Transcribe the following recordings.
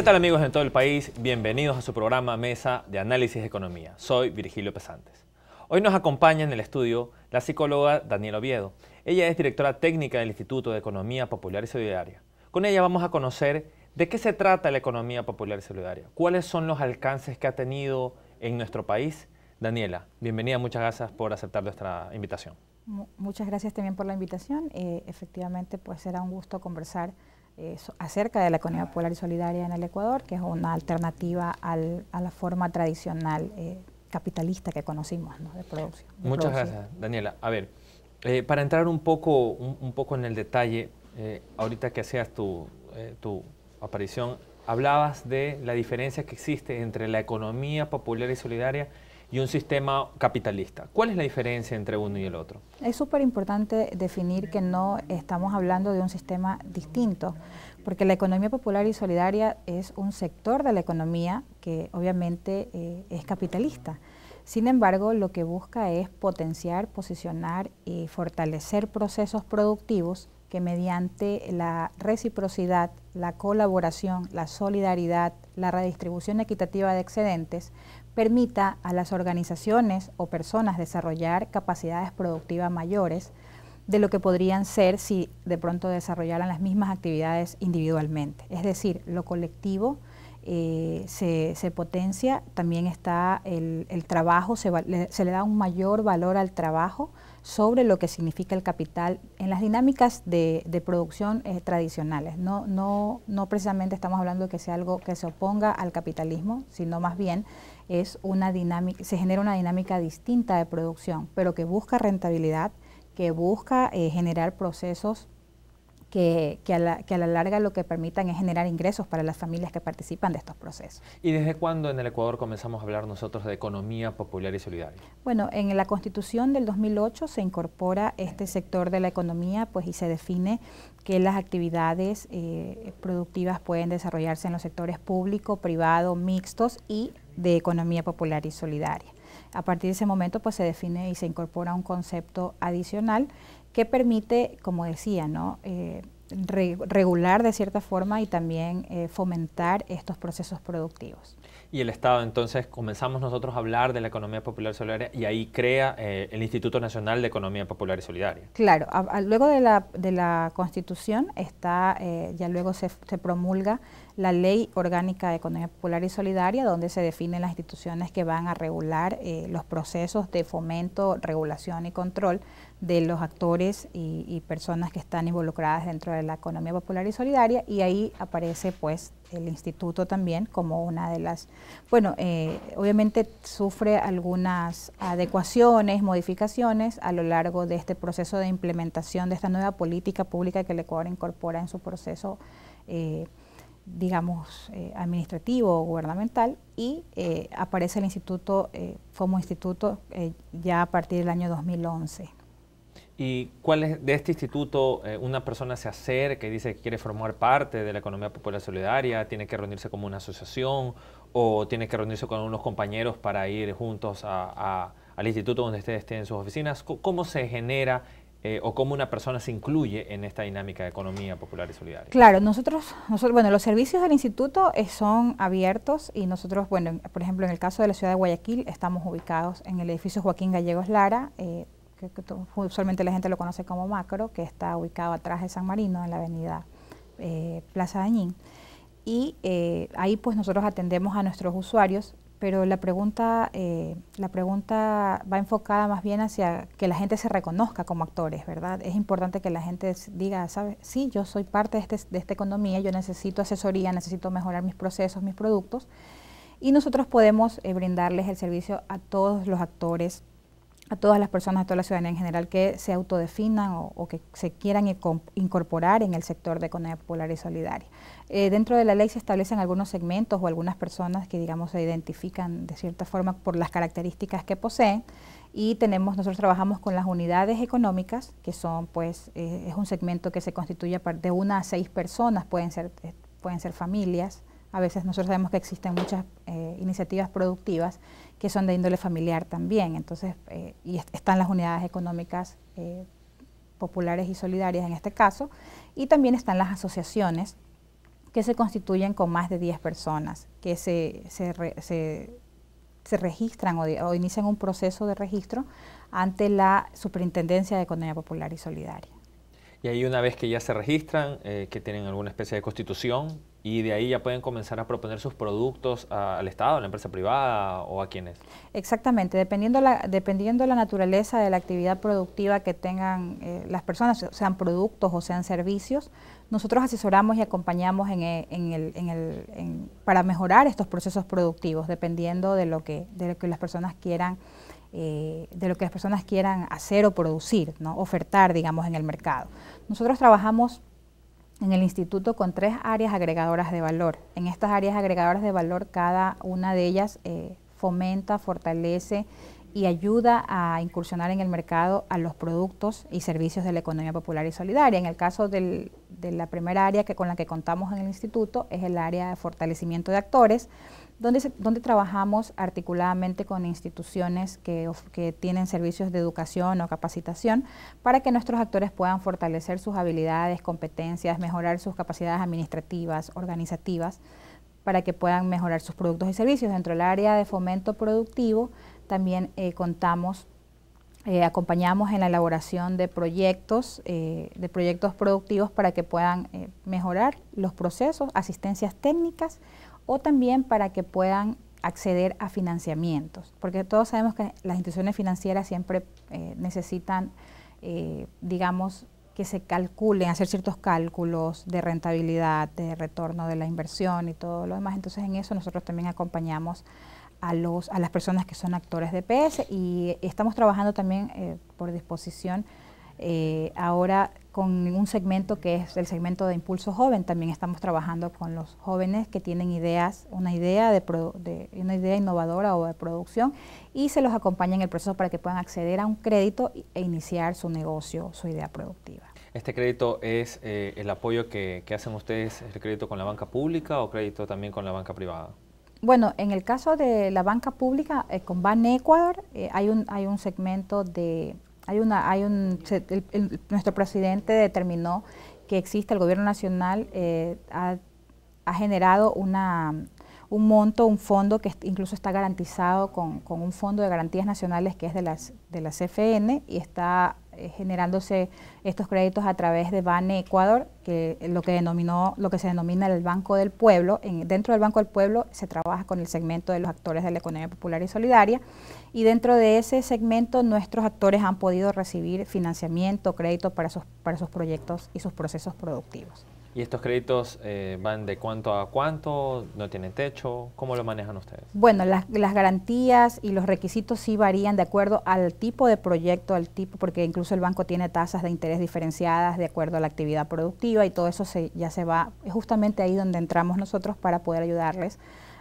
¿Qué tal amigos en todo el país? Bienvenidos a su programa Mesa de Análisis de Economía. Soy Virgilio Pesantes. Hoy nos acompaña en el estudio la psicóloga Daniela Oviedo. Ella es directora técnica del Instituto de Economía Popular y Solidaria. Con ella vamos a conocer de qué se trata la economía popular y solidaria, cuáles son los alcances que ha tenido en nuestro país. Daniela, bienvenida, muchas gracias por aceptar nuestra invitación. Muchas gracias también por la invitación. Eh, efectivamente, pues será un gusto conversar eh, acerca de la economía popular y solidaria en el Ecuador, que es una alternativa a la forma tradicional eh, capitalista que conocimos de producción. Muchas gracias, Daniela. A ver, eh, para entrar un poco, un, poco en el detalle, ahorita que hacías tu, tu aparición, hablabas de la diferencia que existe entre la economía popular y solidaria y un sistema capitalista. ¿Cuál es la diferencia entre uno y el otro? Es súper importante definir que no estamos hablando de un sistema distinto, porque la economía popular y solidaria es un sector de la economía que obviamente eh, es capitalista. Sin embargo, lo que busca es potenciar, posicionar y fortalecer procesos productivos que mediante la reciprocidad, la colaboración, la solidaridad, la redistribución equitativa de excedentes permita a las organizaciones o personas desarrollar capacidades productivas mayores de lo que podrían ser si de pronto desarrollaran las mismas actividades individualmente. Es decir, lo colectivo eh, se, potencia, también está el, trabajo, se, le, da un mayor valor al trabajo sobre lo que significa el capital en las dinámicas de, producción eh, tradicionales. No, no, no precisamente estamos hablando de que sea algo que se oponga al capitalismo, sino más bien es una dinámica, se genera una dinámica distinta de producción, pero que busca rentabilidad, que busca eh, generar procesos que, que, a la, larga lo que permitan es generar ingresos para las familias que participan de estos procesos. ¿Y desde cuándo en el Ecuador comenzamos a hablar nosotros de economía popular y solidaria? Bueno, en la Constitución del 2008 se incorpora este sector de la economía pues, y se define que las actividades eh, productivas pueden desarrollarse en los sectores público, privado, mixtos y de economía popular y solidaria. A partir de ese momento pues se define y se incorpora un concepto adicional que permite, como decía, ¿no? Eh, regular de cierta forma y también eh, fomentar estos procesos productivos. Y el Estado, entonces, comenzamos nosotros a hablar de la economía popular solidaria y ahí crea eh, el Instituto Nacional de Economía Popular y Solidaria. Claro, luego de la, de la, Constitución está, eh, ya luego se, se promulga la Ley Orgánica de Economía Popular y Solidaria, donde se definen las instituciones que van a regular los procesos de fomento, regulación y control de los actores y, personas que están involucradas dentro de la economía popular y solidaria y ahí aparece pues el instituto también como una de las, bueno, eh, obviamente sufre algunas adecuaciones, modificaciones a lo largo de este proceso de implementación de esta nueva política pública que el Ecuador incorpora en su proceso, eh, digamos, eh, administrativo o gubernamental y aparece el instituto como instituto ya a partir del año 2011. ¿Y cuál es de este instituto eh, una persona se acerca y dice que quiere formar parte de la economía popular solidaria? ¿Tiene que reunirse como una asociación o tiene que reunirse con unos compañeros para ir juntos a, al instituto donde ustedes esté, en sus oficinas? ¿Cómo se genera eh, o cómo una persona se incluye en esta dinámica de economía popular y solidaria? Claro, nosotros, nosotros bueno, los servicios del instituto eh, son abiertos y nosotros, bueno, por ejemplo, en el caso de la ciudad de Guayaquil, estamos ubicados en el edificio Joaquín Gallegos Lara que, usualmente la gente lo conoce como Macro, que está ubicado atrás de San Marino, en la avenida eh, Plaza Dañín. Y eh, ahí pues nosotros atendemos a nuestros usuarios, pero la pregunta, eh, la pregunta va enfocada más bien hacia que la gente se reconozca como actores, ¿verdad? Es importante que la gente diga, ¿sabes? Sí, yo soy parte de, este, de esta economía, yo necesito asesoría, necesito mejorar mis procesos, mis productos. Y nosotros podemos brindarles el servicio a todos los actores a todas las personas, a toda la ciudadanía en general que se autodefinan o, que se quieran incorporar en el sector de economía popular y solidaria. Eh, dentro de la ley se establecen algunos segmentos o algunas personas que, digamos, se identifican de cierta forma por las características que poseen y tenemos, nosotros trabajamos con las unidades económicas, que son, pues, eh, es un segmento que se constituye de una a seis personas, pueden ser, eh, pueden ser familias, a veces nosotros sabemos que existen muchas iniciativas productivas que son de índole familiar también. Entonces, eh, y están las unidades económicas eh, populares y solidarias en este caso, y también están las asociaciones que se constituyen con más de 10 personas, que se, se, registran o inician un proceso de registro ante la Superintendencia de Economía Popular y Solidaria. Y ahí una vez que ya se registran, eh, que tienen alguna especie de constitución, y de ahí ya pueden comenzar a proponer sus productos al Estado, a la empresa privada o a quienes. Exactamente, dependiendo la, dependiendo la naturaleza de la actividad productiva que tengan eh, las personas, sean productos o sean servicios, nosotros asesoramos y acompañamos eh, para mejorar estos procesos productivos, dependiendo de lo que, de lo que las personas quieran eh, de lo que las personas quieran hacer o producir, ¿no? ofertar, digamos, en el mercado. Nosotros trabajamos en el instituto con tres áreas agregadoras de valor. En estas áreas agregadoras de valor, cada una de ellas eh, fomenta, fortalece y ayuda a incursionar en el mercado a los productos y servicios de la economía popular y solidaria. En el caso de la primera área que, con la que contamos en el instituto es el área de fortalecimiento de actores, donde, trabajamos articuladamente con instituciones que, que tienen servicios de educación o capacitación para que nuestros actores puedan fortalecer sus habilidades, competencias, mejorar sus capacidades administrativas, organizativas, para que puedan mejorar sus productos y servicios. Dentro del área de fomento productivo también eh, contamos eh, acompañamos en la elaboración de proyectos, eh, de proyectos productivos para que puedan mejorar los procesos, asistencias técnicas o también para que puedan acceder a financiamientos, porque todos sabemos que las instituciones financieras siempre eh, necesitan, eh, digamos, que se calculen, hacer ciertos cálculos de rentabilidad, de retorno de la inversión y todo lo demás. Entonces en eso nosotros también acompañamos a, los, a las personas que son actores de e PS y estamos trabajando también eh, por disposición ahora con un segmento que es el segmento de impulso joven. También estamos trabajando con los jóvenes que tienen ideas, una idea, de, de, una idea innovadora o de producción y se los acompaña en el proceso para que puedan acceder a un crédito e iniciar su negocio, su idea productiva. ¿Este crédito es eh, el apoyo que, hacen ustedes, el crédito con la banca pública o crédito también con la banca privada? Bueno, en el caso de la banca pública, eh, con Ban Ecuador, eh, hay, un, hay un segmento de hay una, hay un, nuestro presidente determinó que existe, el gobierno nacional eh, ha, generado una, un monto, un fondo que incluso está garantizado con, con, un fondo de garantías nacionales que es de, las, de la CFN y está eh, generándose estos créditos a través de BANE Ecuador, que lo que lo que se denomina el Banco del Pueblo. dentro del Banco del Pueblo se trabaja con el segmento de los actores de la economía popular y solidaria, y dentro de ese segmento nuestros actores han podido recibir financiamiento, crédito para sus proyectos y sus procesos productivos. ¿Y estos créditos eh, van de cuánto a cuánto? ¿No tienen techo? ¿Cómo lo manejan ustedes? Bueno, las, garantías y los requisitos sí varían de acuerdo al tipo de proyecto, al tipo, porque incluso el banco tiene tasas de interés diferenciadas de acuerdo a la actividad productiva y todo eso se, ya se va, es justamente ahí donde entramos nosotros para poder ayudarles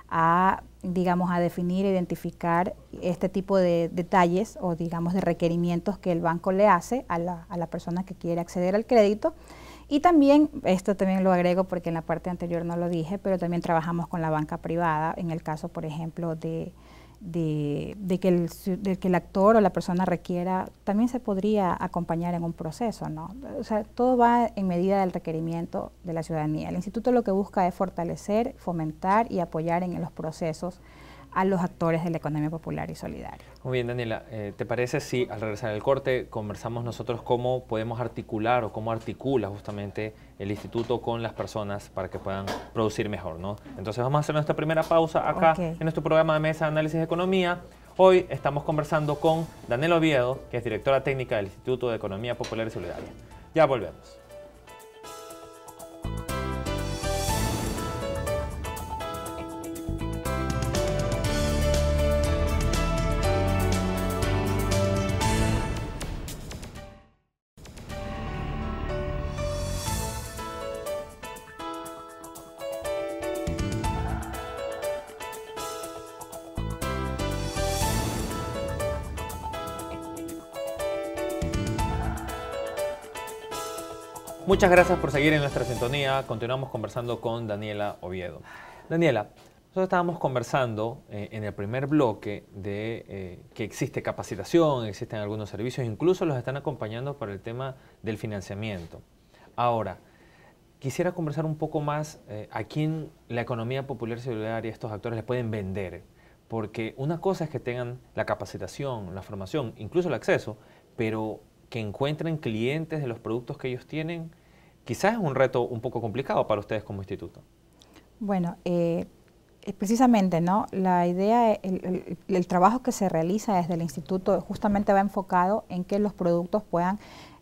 a, digamos, a definir, identificar este tipo de detalles o, digamos, de requerimientos que el banco le hace a la, a la persona que quiere acceder al crédito y también, esto también lo agrego porque en la parte anterior no lo dije, pero también trabajamos con la banca privada, en el caso, por ejemplo, de, de, que, el, que el actor o la persona requiera, también se podría acompañar en un proceso, ¿no? O sea, todo va en medida del requerimiento de la ciudadanía. El instituto lo que busca es fortalecer, fomentar y apoyar en los procesos a los actores de la economía popular y solidaria. Muy bien, Daniela, eh, ¿te parece si al regresar al corte conversamos nosotros cómo podemos articular o cómo articula justamente el instituto con las personas para que puedan producir mejor? ¿no? Entonces vamos a hacer nuestra primera pausa acá en nuestro programa de mesa de análisis de economía. Hoy estamos conversando con Daniela Oviedo, que es directora técnica del Instituto de Economía Popular y Solidaria. Ya volvemos. Muchas gracias por seguir en nuestra sintonía. Continuamos conversando con Daniela Oviedo. Daniela, nosotros estábamos conversando eh, en el primer bloque de eh, que existe capacitación, existen algunos servicios, incluso los están acompañando para el tema del financiamiento. Ahora, quisiera conversar un poco más eh, a quién la economía popular celular y estos actores les pueden vender. Porque una cosa es que tengan la capacitación, la formación, incluso el acceso, pero que encuentren clientes de los productos que ellos tienen Quizás es un reto un poco complicado para ustedes como instituto. Bueno, eh, precisamente, ¿no? La idea, el, trabajo que se realiza desde el instituto justamente va enfocado en que los productos puedan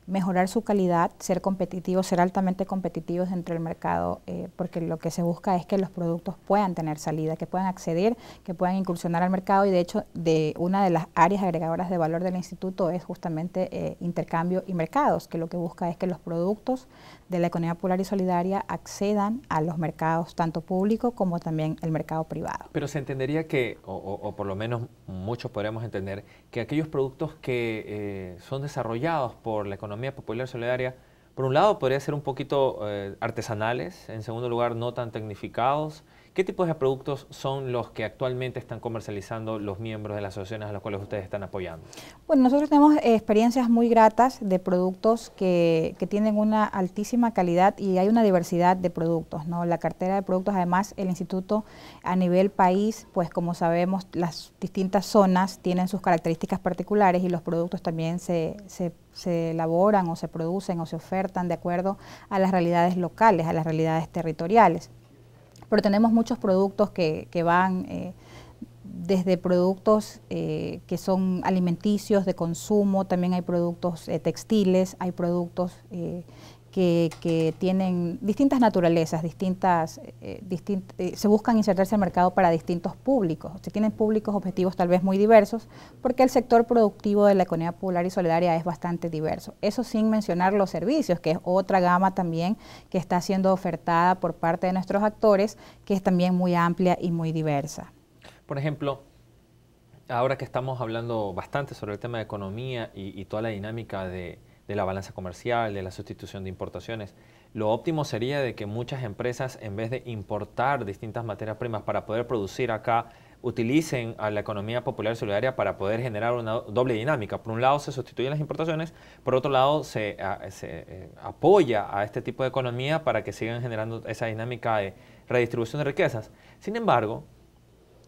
mejorar su calidad, ser competitivos, ser altamente competitivos dentro del mercado, eh, porque lo que se busca es que los productos puedan tener salida, que puedan acceder, que puedan incursionar al mercado y de hecho de una de las áreas agregadoras de valor del instituto es justamente eh, intercambio y mercados, que lo que busca es que los productos de la economía popular y solidaria accedan a los mercados tanto público como también el mercado privado. Pero se entendería que, o, por lo menos muchos podríamos entender, que aquellos productos que eh, son desarrollados por la economía popular y solidaria, por un lado podrían ser un poquito eh, artesanales, en segundo lugar no tan tecnificados, ¿Qué tipos de productos son los que actualmente están comercializando los miembros de las asociaciones a las cuales ustedes están apoyando? Bueno, nosotros tenemos experiencias muy gratas de productos que, tienen una altísima calidad y hay una diversidad de productos, ¿no? La cartera de productos, además, el instituto a nivel país, pues como sabemos, las distintas zonas tienen sus características particulares y los productos también se, se elaboran o se producen o se ofertan de acuerdo a las realidades locales, a las realidades territoriales pero tenemos muchos productos que, que van eh, desde productos eh, que son alimenticios de consumo, también hay productos eh, textiles, hay productos que, tienen distintas naturalezas, distintas, eh, eh, eh, se buscan insertarse al mercado para distintos públicos. Se tienen públicos objetivos tal vez muy diversos, porque el sector productivo de la economía popular y solidaria es bastante diverso. Eso sin mencionar los servicios, que es otra gama también que está siendo ofertada por parte de nuestros actores, que es también muy amplia y muy diversa. Por ejemplo, ahora que estamos hablando bastante sobre el tema de economía y, y toda la dinámica de, de la balanza comercial, de la sustitución de importaciones. Lo óptimo sería de que muchas empresas, en vez de importar distintas materias primas para poder producir acá, utilicen a la economía popular solidaria para poder generar una doble dinámica. Por un lado se sustituyen las importaciones, por otro lado se, eh, apoya a este tipo de economía para que sigan generando esa dinámica de redistribución de riquezas. Sin embargo,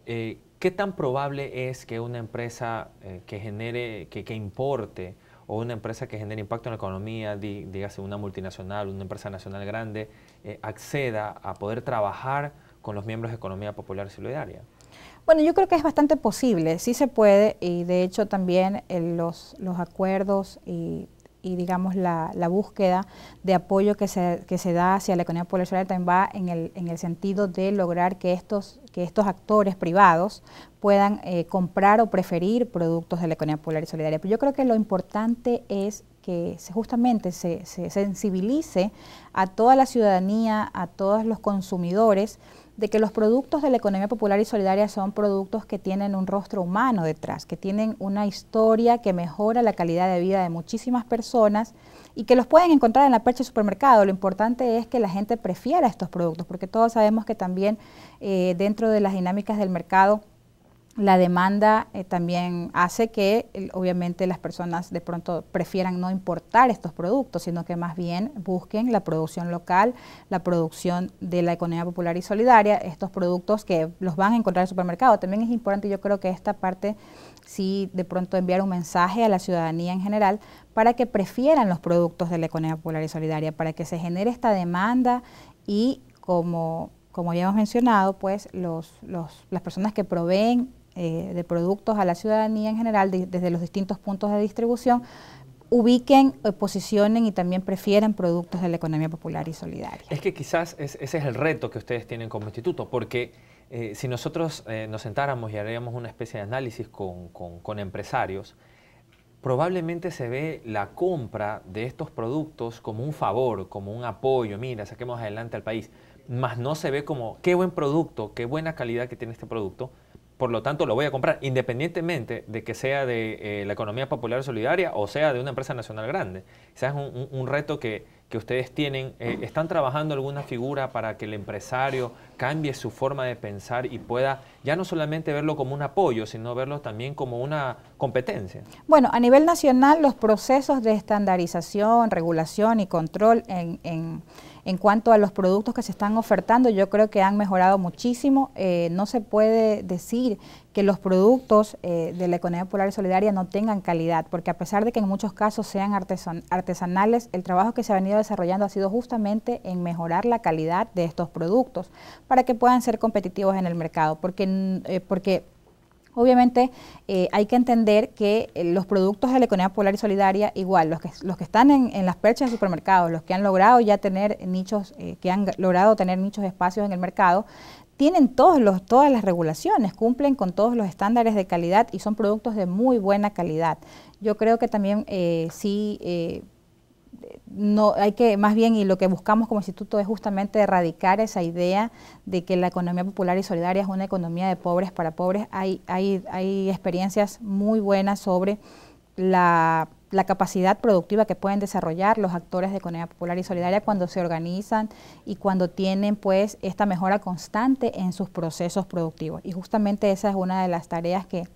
eh, ¿qué tan probable es que una empresa eh, que genere, que, que importe, o una empresa que genere impacto en la economía, digase una multinacional, una empresa nacional grande, eh, acceda a poder trabajar con los miembros de Economía Popular y Solidaria? Bueno, yo creo que es bastante posible, sí se puede y de hecho también eh, los, los acuerdos y y digamos la, la búsqueda de apoyo que se, que se, da hacia la economía solidaria también va en el, en el sentido de lograr que estos, que estos actores privados puedan eh, comprar o preferir productos de la economía popular y solidaria. Pero yo creo que lo importante es que se, justamente se, se sensibilice a toda la ciudadanía, a todos los consumidores, de que los productos de la economía popular y solidaria son productos que tienen un rostro humano detrás, que tienen una historia que mejora la calidad de vida de muchísimas personas y que los pueden encontrar en la percha de supermercado. Lo importante es que la gente prefiera estos productos, porque todos sabemos que también eh, dentro de las dinámicas del mercado, la demanda eh, también hace que obviamente las personas de pronto prefieran no importar estos productos, sino que más bien busquen la producción local, la producción de la economía popular y solidaria, estos productos que los van a encontrar en el supermercado. También es importante, yo creo que esta parte sí de pronto enviar un mensaje a la ciudadanía en general para que prefieran los productos de la economía popular y solidaria, para que se genere esta demanda y como, como ya hemos mencionado, pues los, los, las personas que proveen eh, de productos a la ciudadanía en general desde los distintos puntos de distribución ubiquen, eh, posicionen y también prefieran productos de la economía popular y solidaria. Es que quizás ese es el reto que ustedes tienen como instituto, porque eh, si nosotros nos sentáramos y haríamos una especie de análisis con, con empresarios, probablemente se ve la compra de estos productos como un favor, como un apoyo, mira, saquemos adelante al país, más no se ve como qué buen producto, qué buena calidad que tiene este producto, por lo tanto lo voy a comprar, independientemente de que sea de eh, la economía popular solidaria o sea de una empresa nacional grande. Ese es un, reto que, que, ustedes tienen. Eh, ¿Están trabajando alguna figura para que el empresario cambie su forma de pensar y pueda ya no solamente verlo como un apoyo, sino verlo también como una competencia? Bueno, a nivel nacional los procesos de estandarización, regulación y control en en cuanto a los productos que se están ofertando, yo creo que han mejorado muchísimo. Eh, no se puede decir que los productos eh, de la economía popular y solidaria no tengan calidad, porque a pesar de que en muchos casos sean artesanales, el trabajo que se ha venido desarrollando ha sido justamente en mejorar la calidad de estos productos para que puedan ser competitivos en el mercado, porque, eh, porque Obviamente eh, hay que entender que eh, los productos de la economía popular y solidaria, igual, los que, los que están en, las perchas de supermercados, los que han logrado ya tener nichos, eh, que han logrado tener nichos espacios en el mercado, tienen todos los, todas las regulaciones, cumplen con todos los estándares de calidad y son productos de muy buena calidad. Yo creo que también sí no hay que más bien y lo que buscamos como instituto es justamente erradicar esa idea de que la economía popular y solidaria es una economía de pobres para pobres. Hay, hay, hay experiencias muy buenas sobre la, la, capacidad productiva que pueden desarrollar los actores de economía popular y solidaria cuando se organizan y cuando tienen pues esta mejora constante en sus procesos productivos. Y justamente esa es una de las tareas que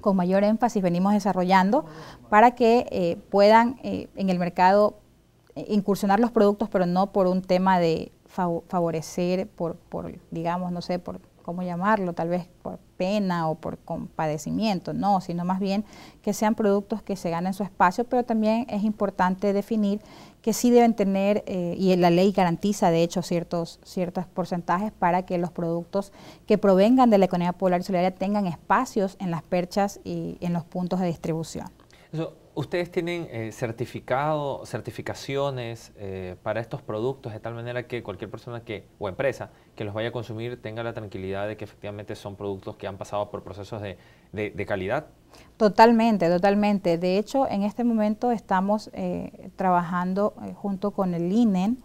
con mayor énfasis venimos desarrollando para que eh, puedan eh, en el mercado eh, incursionar los productos, pero no por un tema de favorecer, por, por, digamos, no sé, por cómo llamarlo, tal vez por pena o por compadecimiento, no, sino más bien que sean productos que se ganen su espacio, pero también es importante definir que sí deben tener, eh, y la ley garantiza de hecho ciertos, ciertos porcentajes para que los productos que provengan de la economía popular y solidaria tengan espacios en las perchas y en los puntos de distribución. ¿Ustedes tienen eh, certificado, certificaciones eh, para estos productos de tal manera que cualquier persona que, o empresa que los vaya a consumir tenga la tranquilidad de que efectivamente son productos que han pasado por procesos de, calidad? Totalmente, totalmente. De hecho, en este momento estamos eh, trabajando junto con el INEN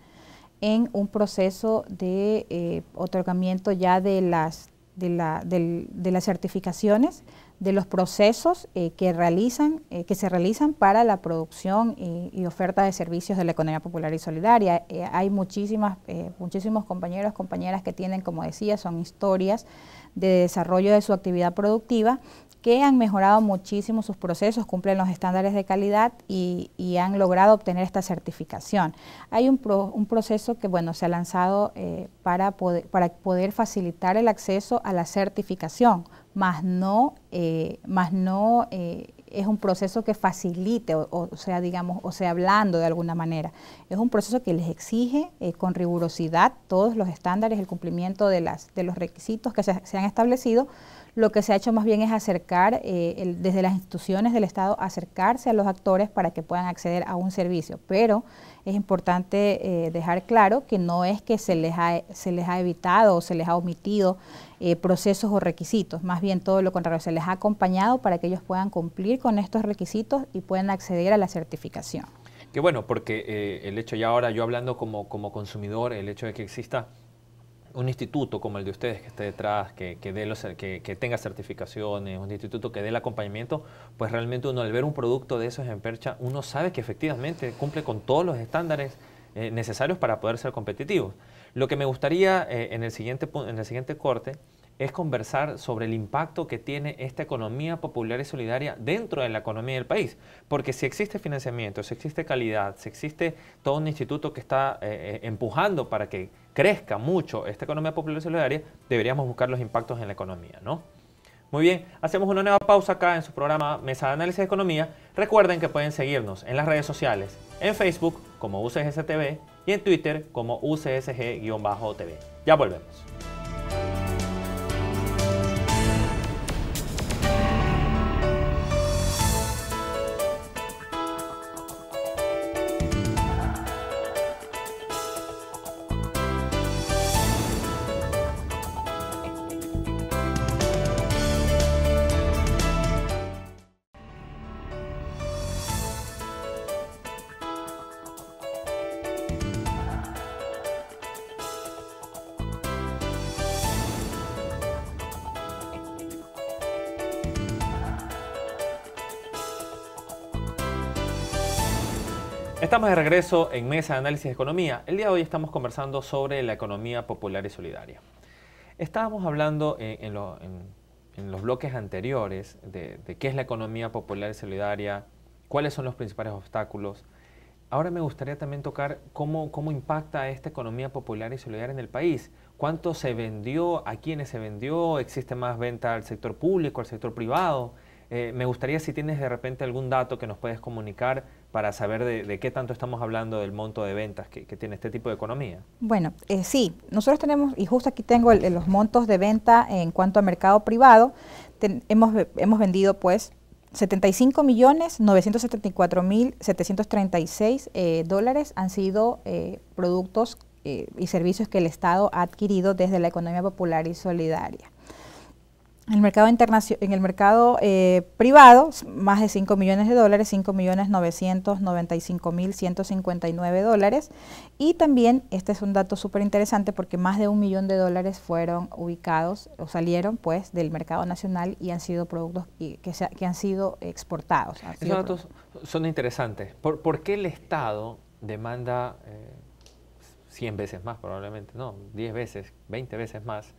en un proceso de otorgamiento ya de las, de de las certificaciones de los procesos eh, que, realizan, eh, que se realizan para la producción y, oferta de servicios de la economía popular y solidaria. Eh, hay muchísimas, muchísimos compañeros, compañeras que tienen, como decía, son historias de desarrollo de su actividad productiva que han mejorado muchísimo sus procesos, cumplen los estándares de calidad y, han logrado obtener esta certificación. Hay un, proceso que bueno, se ha lanzado para, para poder facilitar el acceso a la certificación más no, eh, más no eh, es un proceso que facilite, o, sea, digamos, o sea, hablando de alguna manera. Es un proceso que les exige eh, con rigurosidad todos los estándares, el cumplimiento de, las, de los requisitos que se, han establecido. Lo que se ha hecho más bien es acercar, desde las instituciones del Estado, acercarse a los actores para que puedan acceder a un servicio. Pero es importante eh, dejar claro que no es que se les ha, se les ha evitado o se les ha omitido eh, procesos o requisitos, más bien todo lo contrario, se les ha acompañado para que ellos puedan cumplir con estos requisitos y puedan acceder a la certificación. Qué bueno, porque eh, el hecho ya ahora, yo hablando como, como consumidor, el hecho de que exista un instituto como el de ustedes que esté detrás, que, los, que, tenga certificaciones, un instituto que dé el acompañamiento, pues realmente uno al ver un producto de esos en percha, uno sabe que efectivamente cumple con todos los estándares eh, necesarios para poder ser competitivo. Lo que me gustaría eh, en, el siguiente, en el siguiente corte es conversar sobre el impacto que tiene esta economía popular y solidaria dentro de la economía del país. Porque si existe financiamiento, si existe calidad, si existe todo un instituto que está eh, eh, empujando para que crezca mucho esta economía popular y solidaria, deberíamos buscar los impactos en la economía, ¿no? Muy bien, hacemos una nueva pausa acá en su programa Mesa de Análisis de Economía. Recuerden que pueden seguirnos en las redes sociales, en Facebook como UCSTV y en Twitter como UCSG-TV. Ya volvemos. regreso en Mesa de Análisis de Economía. El día de hoy estamos conversando sobre la economía popular y solidaria. Estábamos hablando eh, en, los bloques anteriores de, de, qué es la economía popular y solidaria, cuáles son los principales obstáculos. Ahora me gustaría también tocar cómo, cómo impacta esta economía popular y solidaria en el país. ¿Cuánto se vendió? ¿A quiénes se vendió? ¿Existe más venta al sector público, al sector privado? Eh, me gustaría si tienes de repente algún dato que nos puedes comunicar para saber de, qué tanto estamos hablando del monto de ventas que, tiene este tipo de economía. Bueno, eh, sí, nosotros tenemos, y justo aquí tengo los montos de venta en cuanto a mercado privado, hemos, hemos vendido pues 75 millones 974 mil eh, dólares han sido productos y servicios que el Estado ha adquirido desde la economía popular y solidaria. En el mercado, en eh, el mercado privado, más de 5 millones de dólares, 5 millones 995 mil 159 dólares. Y también, este es un dato súper interesante porque más de un millón de dólares fueron ubicados o salieron pues del mercado nacional y han sido productos que, que han sido exportados. Esos datos son interesantes. ¿Por, ¿Por, qué el Estado demanda eh, 100 veces más probablemente? No, 10 veces, 20 veces más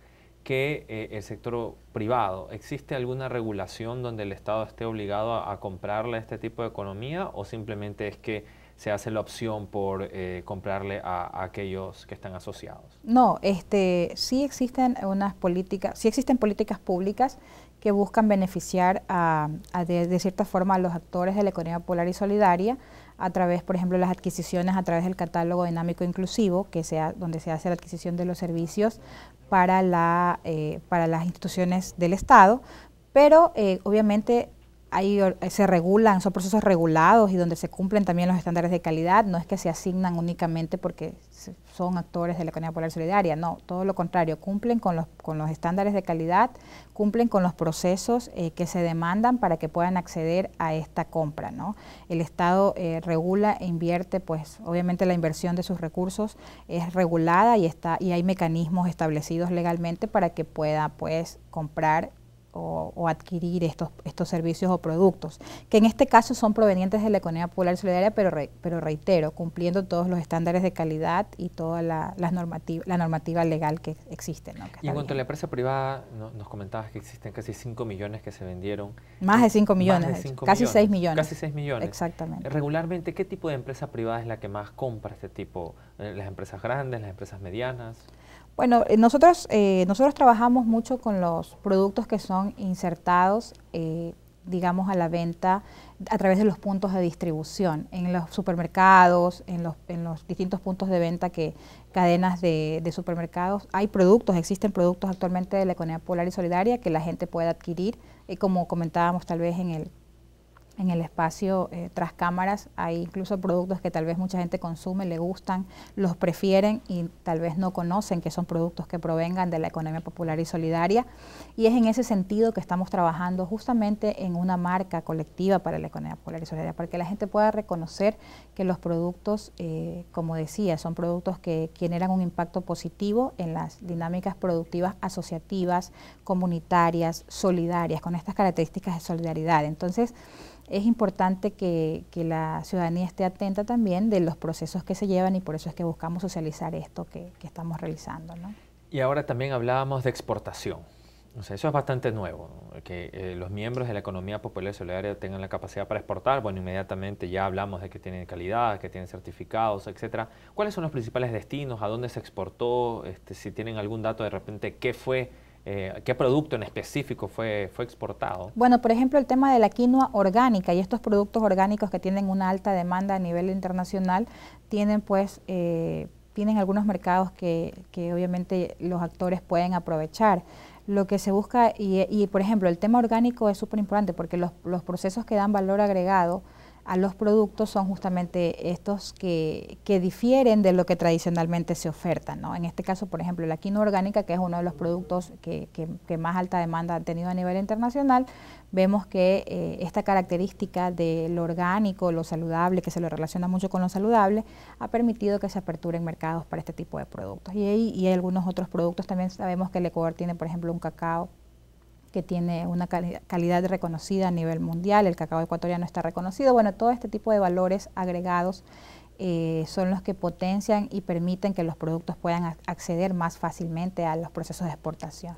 que eh, el sector privado. ¿Existe alguna regulación donde el Estado esté obligado a, comprarle a este tipo de economía o simplemente es que se hace la opción por eh, comprarle a, aquellos que están asociados? No, este, sí existen unas políticas, sí existen políticas públicas que buscan beneficiar a, de, cierta forma a los actores de la economía polar y solidaria a través, por ejemplo, las adquisiciones a través del catálogo dinámico inclusivo, que sea donde se hace la adquisición de los servicios para, la, eh, para las instituciones del Estado, pero eh, obviamente Ahí eh, se regulan, son procesos regulados y donde se cumplen también los estándares de calidad, no es que se asignan únicamente porque son actores de la economía popular solidaria, no, todo lo contrario, cumplen con los, con los estándares de calidad, cumplen con los procesos eh, que se demandan para que puedan acceder a esta compra. ¿no? El Estado eh, regula e invierte, pues obviamente la inversión de sus recursos es regulada y, está, y hay mecanismos establecidos legalmente para que pueda pues comprar o, adquirir estos, estos servicios o productos, que en este caso son provenientes de la economía popular solidaria, pero, pero reitero, cumpliendo todos los estándares de calidad y toda la, normativas normativa, la normativa legal que existe. ¿no? y en cuanto a la empresa privada, nos comentabas que existen casi 5 millones que se vendieron. Más de 5 millones, casi 6 millones. Casi 6 millones. Exactamente. Regularmente, ¿qué tipo de empresa privada es la que más compra este tipo? Eh, ¿Las empresas grandes, las empresas medianas? Bueno, eh, nosotros, eh, nosotros trabajamos mucho con los productos que son insertados, eh, digamos, a la venta a través de los puntos de distribución, en los supermercados, en los, en los distintos puntos de venta que cadenas de, supermercados. Hay productos, existen productos actualmente de la economía polar y solidaria que la gente puede adquirir, y eh, como comentábamos tal vez en el en el espacio eh, tras cámaras. Hay incluso productos que tal vez mucha gente consume, le gustan, los prefieren y tal vez no conocen que son productos que provengan de la economía popular y solidaria. Y es en ese sentido que estamos trabajando justamente en una marca colectiva para la economía popular y solidaria, para que la gente pueda reconocer que los productos, eh, como decía, son productos que generan un impacto positivo en las dinámicas productivas asociativas, comunitarias, solidarias, con estas características de solidaridad. Entonces, es importante que, la ciudadanía esté atenta también de los procesos que se llevan y por eso es que buscamos socializar esto que, estamos realizando. Y ahora también hablábamos de exportación. O eso es bastante nuevo, que eh, los miembros de la economía popular y solidaria tengan la capacidad para exportar. Bueno, inmediatamente ya hablamos de que tienen calidad, que tienen certificados, etcétera. ¿Cuáles son los principales destinos? ¿A dónde se exportó? Este, si tienen algún dato de repente, ¿qué fue eh, ¿Qué producto en específico fue, fue exportado? Bueno, por ejemplo, el tema de la quinoa orgánica y estos productos orgánicos que tienen una alta demanda a nivel internacional tienen pues... Eh, tienen algunos mercados que, obviamente los actores pueden aprovechar. Lo que se busca, y, por ejemplo, el tema orgánico es súper importante porque los, los procesos que dan valor agregado a los productos son justamente estos que, que, difieren de lo que tradicionalmente se oferta. ¿no? En este caso, por ejemplo, la quinoa orgánica, que es uno de los productos que, que, más alta demanda han tenido a nivel internacional, vemos que eh, esta característica de lo orgánico, lo saludable, que se lo relaciona mucho con lo saludable, ha permitido que se aperturen mercados para este tipo de productos. Y, y hay algunos otros productos también sabemos que el Ecuador tiene, por ejemplo, un cacao que tiene una calidad reconocida a nivel mundial, el cacao ecuatoriano está reconocido. Bueno, todo este tipo de valores agregados eh, son los que potencian y permiten que los productos puedan acceder más fácilmente a los procesos de exportación.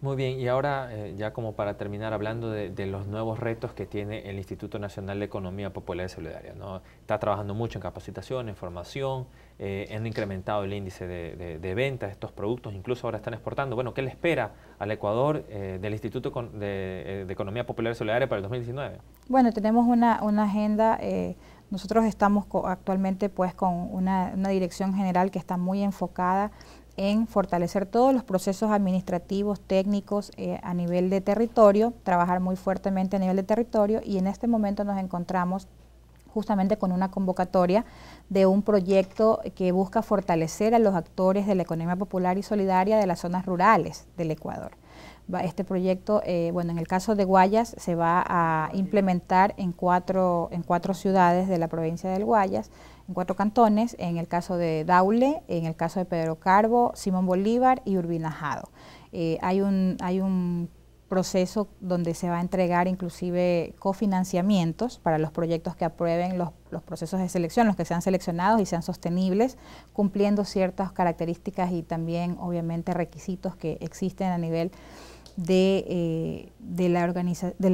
Muy bien, y ahora eh, ya como para terminar hablando de, de, los nuevos retos que tiene el Instituto Nacional de Economía Popular y Solidaria. ¿no? Está trabajando mucho en capacitación, en formación, eh, han incrementado el índice de, ventas venta de estos productos, incluso ahora están exportando. Bueno, ¿qué le espera al Ecuador eh, del Instituto eh, de, Economía Popular y Solidaria para el 2019? Bueno, tenemos una, agenda, eh, nosotros estamos actualmente pues con una, dirección general que está muy enfocada en fortalecer todos los procesos administrativos, técnicos a nivel de territorio, trabajar muy fuertemente a nivel de territorio y en este momento nos encontramos justamente con una convocatoria de un proyecto que busca fortalecer a los actores de la economía popular y solidaria de las zonas rurales del Ecuador. este proyecto, eh, bueno, en el caso de Guayas, se va a implementar en cuatro, en cuatro ciudades de la provincia del Guayas, en cuatro cantones, en el caso de Daule, en el caso de Pedro Carbo, Simón Bolívar y Urbinajado. Eh, hay, un, hay un proceso donde se va a entregar inclusive cofinanciamientos para los proyectos que aprueben los, los, procesos de selección, los que sean seleccionados y sean sostenibles, cumpliendo ciertas características y también obviamente requisitos que existen a nivel de, eh, de, la, de,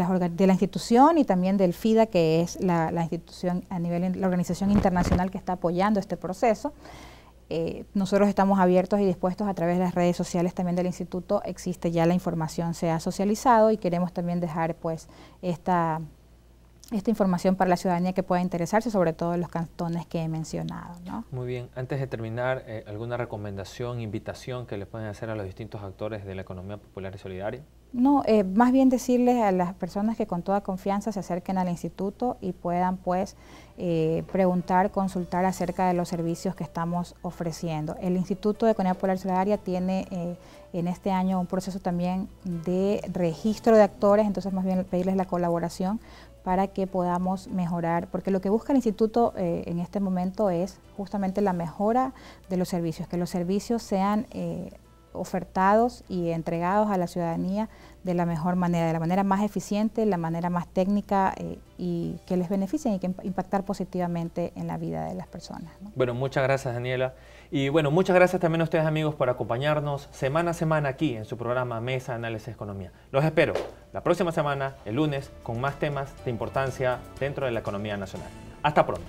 la, institución y también del FIDA, que es la, la institución a nivel, la organización internacional que está apoyando este proceso. Eh, nosotros estamos abiertos y dispuestos a través de las redes sociales también del instituto, existe ya la información, se ha socializado y queremos también dejar pues esta, información para la ciudadanía que pueda interesarse, sobre todo en los cantones que he mencionado. Muy bien, antes de terminar, eh, ¿alguna recomendación, invitación que le pueden hacer a los distintos actores de la economía popular y solidaria? No, eh, más bien decirles a las personas que con toda confianza se acerquen al instituto y puedan pues eh, preguntar, consultar acerca de los servicios que estamos ofreciendo. El Instituto de Economía Polar Solidaria tiene eh, en este año un proceso también de registro de actores, entonces más bien pedirles la colaboración para que podamos mejorar, porque lo que busca el instituto en este momento es justamente la mejora de los servicios, que los servicios sean eh, ofertados y entregados a la ciudadanía de la mejor manera, de la manera más eficiente, de la manera más técnica eh, y que les beneficien y que impactar positivamente en la vida de las personas. Bueno, muchas gracias Daniela. Y bueno, muchas gracias también a ustedes amigos por acompañarnos semana a semana aquí en su programa Mesa Análisis Economía. Los espero la próxima semana, el lunes, con más temas de importancia dentro de la economía nacional. Hasta pronto.